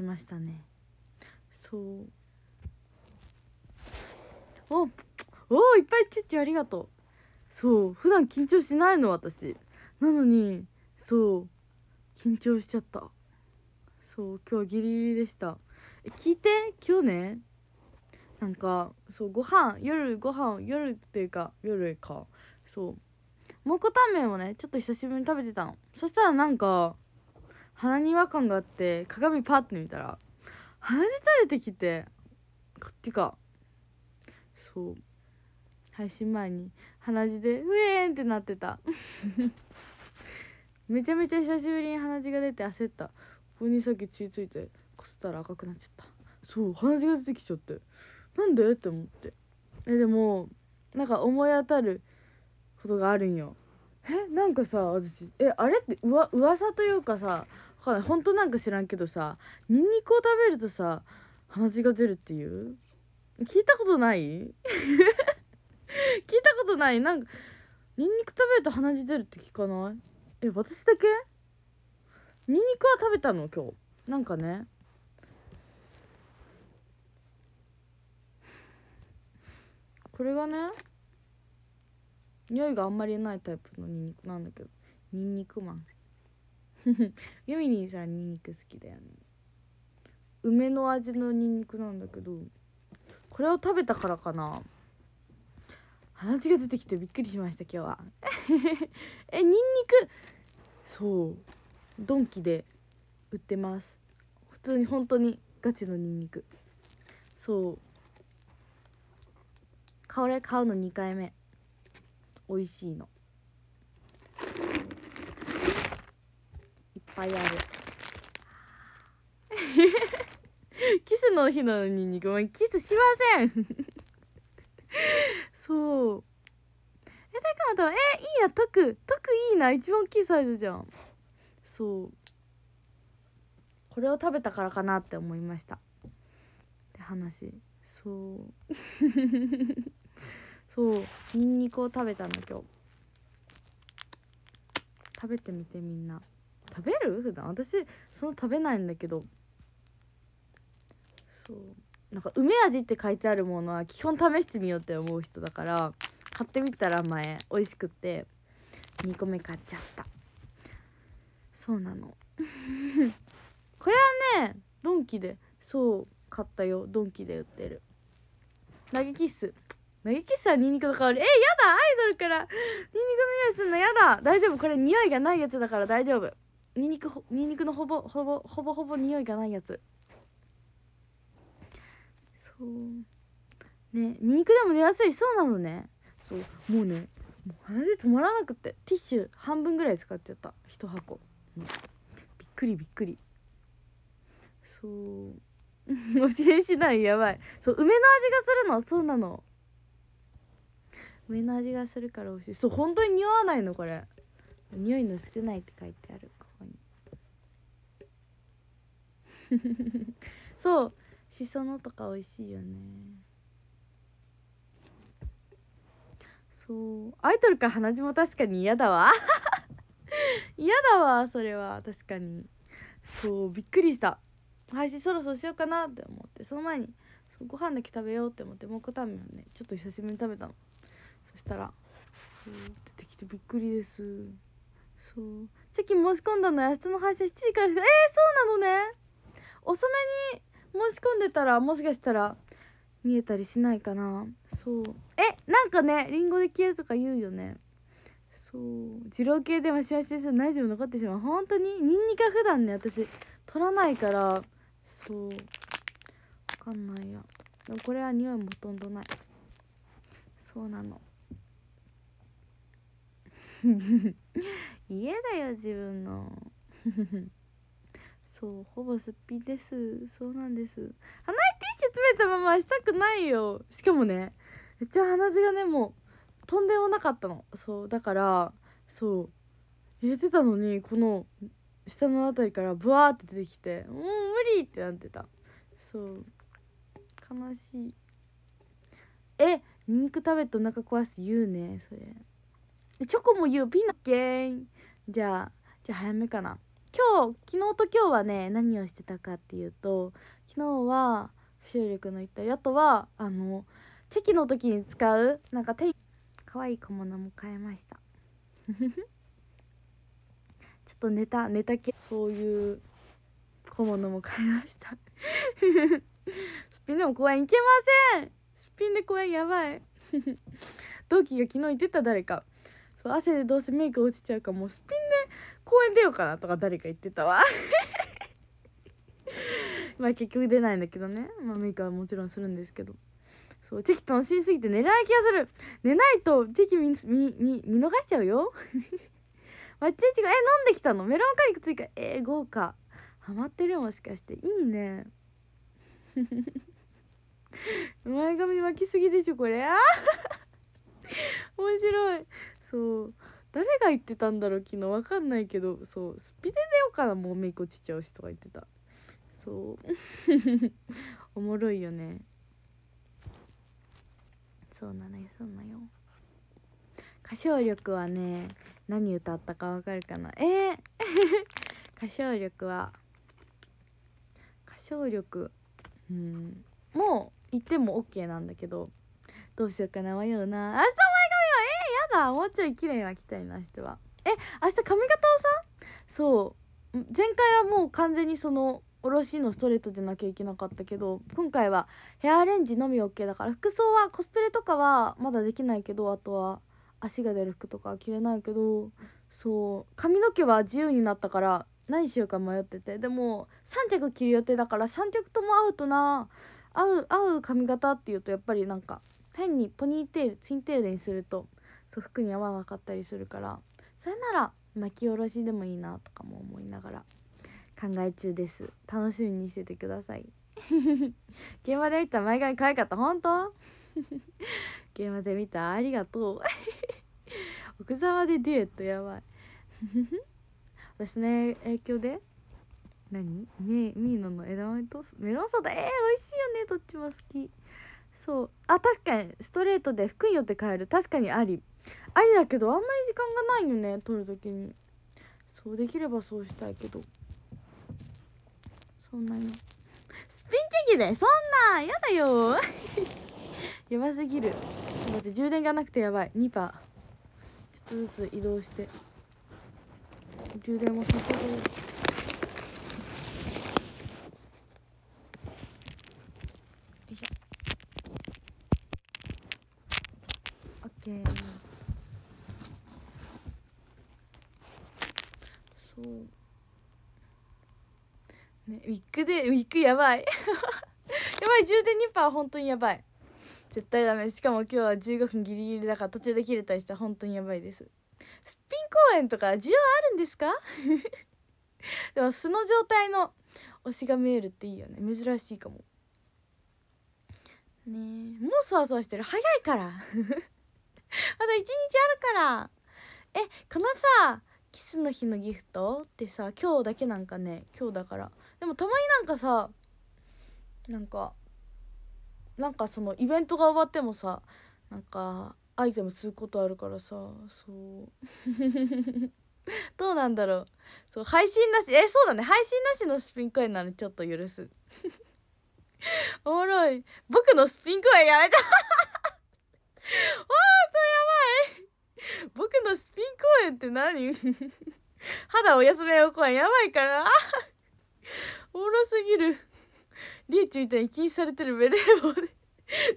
きましたねそうおおいっぱいチュッチュありがとうそう普段緊張しないの私なのにそう緊張しちゃったそう今日はギリギリでしたえ聞いて今日ねなんかそうご飯夜ご飯夜っていうか夜かそう蒙古タンメンをねちょっと久しぶりに食べてたのそしたらなんか鼻に違和感があって鏡パッて見たら鼻血垂れてきてこっちうかそう配信前に鼻血でウエーンってなってた めちゃめちゃ久しぶりに鼻血が出て焦ったここにさっき血ついてこすったら赤くなっちゃったそう鼻血が出てきちゃってなんでって思ってえでもなんか思い当たることがあるんよえなんかさ私えあれってうわ噂というかさほん当なんか知らんけどさニンニクを食べるとさ鼻血が出るっていう聞いたことない 聞いたことないなんかニンニク食べると鼻血出るって聞かないえ私だけニンニクは食べたの今日なんかねこれがね匂いがあんまりないタイプのニンニクなんだけどニンニクマンユ ミリーさんニンニク好きだよね梅の味のニンニクなんだけどこれを食べたからかな鼻血が出てきてびっくりしました今日は えニンニクそうドンキで売ってます普通に本当にガチのニンニクそうこれ買うの2回目美味しいのぱいある キスの日なのにごめんキスしません そうえだからえいいな特特いいな一番大きいサイズじゃんそうこれを食べたからかなって思いましたって話そう そうニンニクを食べたの今日食べてみてみんな。食べる普段私その食べないんだけどそうなんか梅味って書いてあるものは基本試してみようって思う人だから買ってみたら前美味しくって2個目買っちゃったそうなの これはねドンキでそう買ったよドンキで売ってる投げキッス投げキッスはニンニクの香りえやだアイドルからニンニクの匂いすんのやだ大丈夫これ匂いがないやつだから大丈夫にんにくにんにくのほぼほぼほぼほぼ匂いがないやつそうねにんにくでも寝やすいそうなのねそうもうねもう鼻で止まらなくてティッシュ半分ぐらい使っちゃった一箱、うん、びっくりびっくりそう 教えしないやばいそう梅の味がするのそうなの梅の味がするから美味しいそう本当に匂わないのこれ匂いの少ないって書いてある そうしそのとか美味しいよねそうアイドルか鼻血も確かに嫌だわ 嫌だわそれは確かにそうびっくりした配信そろそろしようかなって思ってその前にそうご飯だけ食べようって思ってもうこたメンをねちょっと久しぶりに食べたのそしたら出てきてびっくりですそうチェキ申し込んだの明日の配信7時からしかえー、そうなのね遅めに申し込んでたらもしかしたら見えたりしないかなそうえなんかねりんごで消えるとか言うよねそう二郎系でマシマシですよ内臓残ってしまう本当ににんにくは普段ね私取らないからそう分かんないやでもこれは匂いもほとんどないそうなの 家だよ自分のそうほぼすっぴんですそうなんです鼻にティッシュ詰めたまましたくないよしかもねめっちゃ鼻血がねもうとんでもなかったのそうだからそう入れてたのにこの下の辺りからブワーって出てきてもう無理ってなってたそう悲しいえニンニク食べてお腹壊す言うねそれチョコも言うピンだっけじゃあじゃあ早めかな今日昨日と今日はね何をしてたかっていうと昨日は収録の行ったりあとはあのチェキの時に使うなんか手可愛い小物も買えました ちょっとネタネタ系そういう小物も買いました すっぴんでも公園行けませんすっぴんで公園やばい 同期が昨日言ってた誰かそう汗でどうせメイク落ちちゃうかもうすっぴんで公園出ようかなとか誰か言ってたわ まあ結局出ないんだけどねまあメイクはもちろんするんですけどそうチェキ楽しすぎて寝れない気がする寝ないとチェキ見見見逃しちゃうよマッ チェチが「え飲んできたのメロンカリック追加えー、豪華ハマってるもしかしていいね 前髪巻きすぎでしょこれ面白いそう誰が言ってたんだろう昨日わかんないけどそうすっぴで出ようかなもうめいこちっちゃうしとか言ってたそう おもろいよねそうなのよそうなのよ歌唱力はね何歌ったかわかるかなえー、歌唱力は歌唱力うんもう言っても OK なんだけどどうしようかな迷うなあそうだもうちょい綺麗に泣きたいな人はえ明日髪型をさそう前回はもう完全にそのおろしのストレートでなきゃいけなかったけど今回はヘアアレンジのみ OK だから服装はコスプレとかはまだできないけどあとは足が出る服とかは着れないけどそう髪の毛は自由になったから何しようか迷っててでも3着着る予定だから3着とも合うとな合う合う髪型っていうとやっぱりなんか変にポニーテールツインテールにするとそう服に合わなかったりするからそれなら巻き下ろしでもいいなとかも思いながら考え中です楽しみにしててください 現場で見た前髪可愛かった本当現場で見たありがとう 奥沢でデュエットやばい私ね影響で何ミミーノの枝豆とメロンソーダえー、美味しいよねどっちも好きそうあ確かにストレートで服によって変える確かにありありだけどあんまり時間がないよね撮る時にそうできればそうしたいけどそんなにスピンチェキでそんなやだよ やばすぎる待って充電がなくてやばい2パーちょっとずつ移動して充電もさせてそうねウィッグでウィッグやばい やばい充電2パー本当にやばい絶対ダメしかも今日は15分ギリギリだから途中で切れたりしたら本当にやばいですすっぴん公演とか需要あるんですか でも素の状態の推しが見えるっていいよね珍しいかもねもうそわそわしてる早いから まだ一日あるからえこのさキスの日のギフトってさ今日だけなんかね今日だからでもたまになんかさなんかなんかそのイベントが終わってもさなんかアイテムすることあるからさそう どうなんだろうそう配信なしえそうだね配信なしのスピン公ンならちょっと許す おもろい僕のスピンエンやめたーそ とやばい 僕のスピン公演って何 肌お休めよ公演やばいから おもろすぎるリーチみたいに禁止されてるベレー帽でね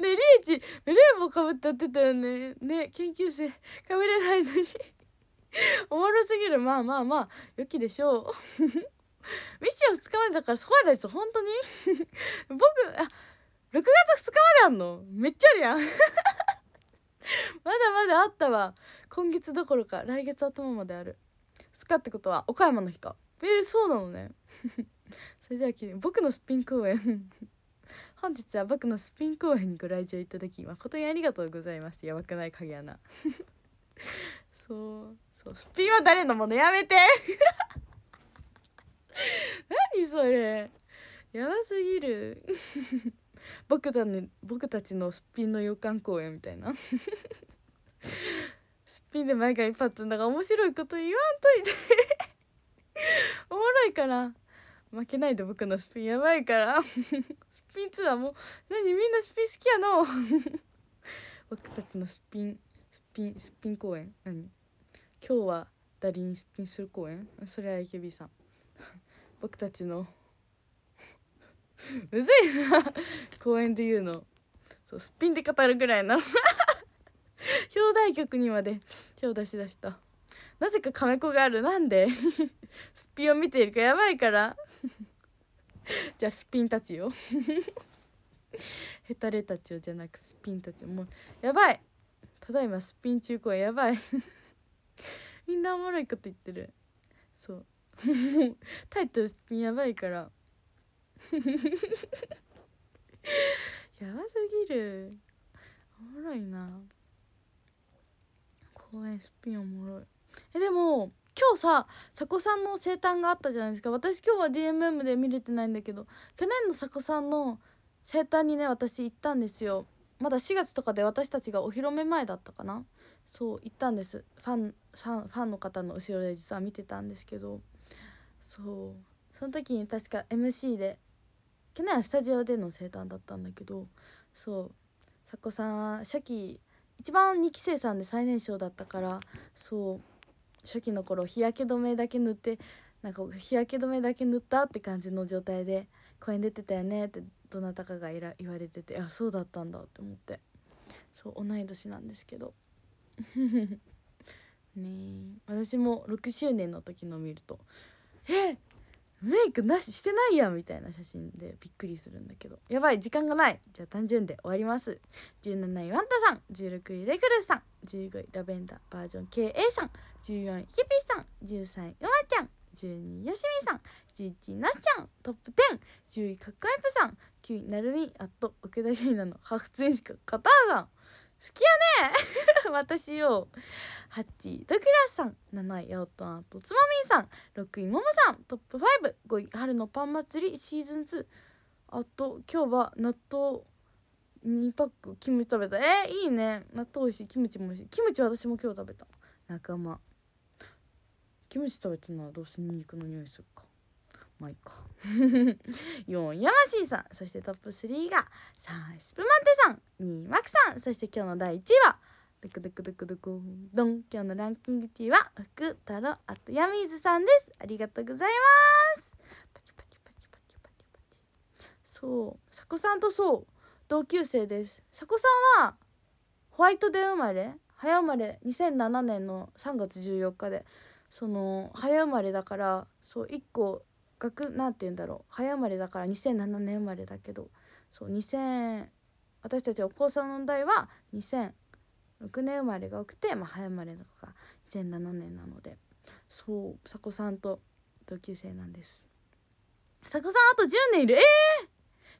リーチベレー帽かぶってやってたよねね研究生かぶれないのにおもろすぎるまあまあまあ良きでしょうミッション2日までだからそこまででしょ本当に僕あ6月2日まであんのめっちゃあるやん まだまだあったわ今月どころか来月頭まであるそっかってことは岡山の日かえー、そうなのね それでは君僕のすっぴん公演 本日は僕のすっぴん公演にご来場いただき誠にありがとうございますやばくない影穴そうそうすっぴんは誰のものやめて何それやばすぎる僕た,、ね、僕たちのすっぴんの予感公演みたいなすっぴんで毎回一発だから面白いこと言わんといて おもろいから負けないで僕のすっぴんやばいからすっぴんツアーもう何みんなすっぴん好きやの 僕たちのすっぴんすっぴんすっぴん公演何今日は誰にすっぴんする公演それは AKB さん 僕たちのむずいな公園で言うのそうすっぴんで語るぐらいな表題曲にまで手を出し出したなぜかカメコがあるなんですっぴんを見ているかやばいからじゃあすっぴんたちよヘタレたちをじゃなくすっぴんたちもうやばいただいますっぴん中古はやばいみんなおもろいこと言ってるそうタイトルすっぴんやばいから やばすぎるおもろいな公園スピンおもろいえでも今日さ佐古さんの生誕があったじゃないですか私今日は DMM で見れてないんだけど去年の佐古さんの生誕にね私行ったんですよまだ4月とかで私たちがお披露目前だったかなそう行ったんですファンさんファンの方の後ろで実は見てたんですけどそうその時に確か MC で去年はスタジオでの生誕だったんだけどそう佐子さんは初期一番2期生さんで最年少だったからそう初期の頃日焼け止めだけ塗ってなんか日焼け止めだけ塗ったって感じの状態で公園出てたよねってどなたかがいら言われててあそうだったんだって思ってそう同い年なんですけど ね私も6周年の時の見ると「えメイクなししてないやんみたいな写真でびっくりするんだけどやばい時間がないじゃあ単純で終わります17位ワンタさん16位レグルさん15位ラベンダーバージョン KA さん14位ヒピさん13位ウまちゃん12位よしみさん11位なスちゃんトップ1010位かっこエプさん9位なるみあと奥田ゆいなのハクツインしかカターさんきやね 私よ8位徳倉さん7位八乙女とつまみんさん6位ももさんトップ55位春のパン祭りシーズン2あと今日は納豆2パックキムチ食べたえー、いいね納豆美味しいキムチも美味しいキムチ私も今日食べた仲間キムチ食べたならどうせニンニクの匂いするかまあいいか4位ヤマシーさんそしてトップ3が3位スプマンテさん2位マクさんそして今日の第1位はドクドクドクドクドン今日のランキング1位は福太郎あとヤミーズさんですありがとうございますパチパチパチパチパチパチそう佐古さんとそう同級生です佐古さんはホワイトデー生まれ早生まれ2007年の3月14日でその早生まれだからそう1個学なんて言うんだろう早生まれだから2007年生まれだけどそう2000私たちお子さんの代は2006年生まれが多くて、まあ、早生まれとか2007年なのでそう佐古さんと同級生なんです佐古さんあと10年いるええー、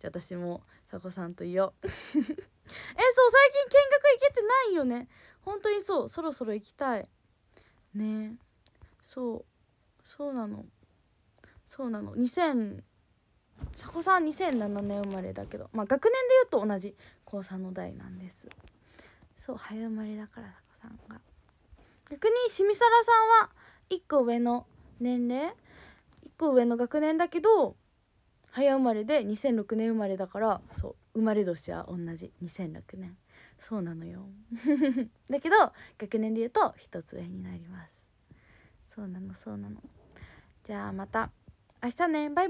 じゃあ私も佐古さんと言よう えそう最近見学行けてないよね本当にそうそろそろ行きたいねえそうそうなのそうなの2000佐古さん2007年生まれだけどまあ学年で言うと同じ高3の代なんですそう早生まれだから佐古さんが逆に清さらさんは1個上の年齢1個上の学年だけど早生まれで2006年生まれだからそう生まれ年は同じ2006年そうなのよ だけど学年で言うと1つ上になりますそうなのそうなのじゃあまた明日ねバイバイ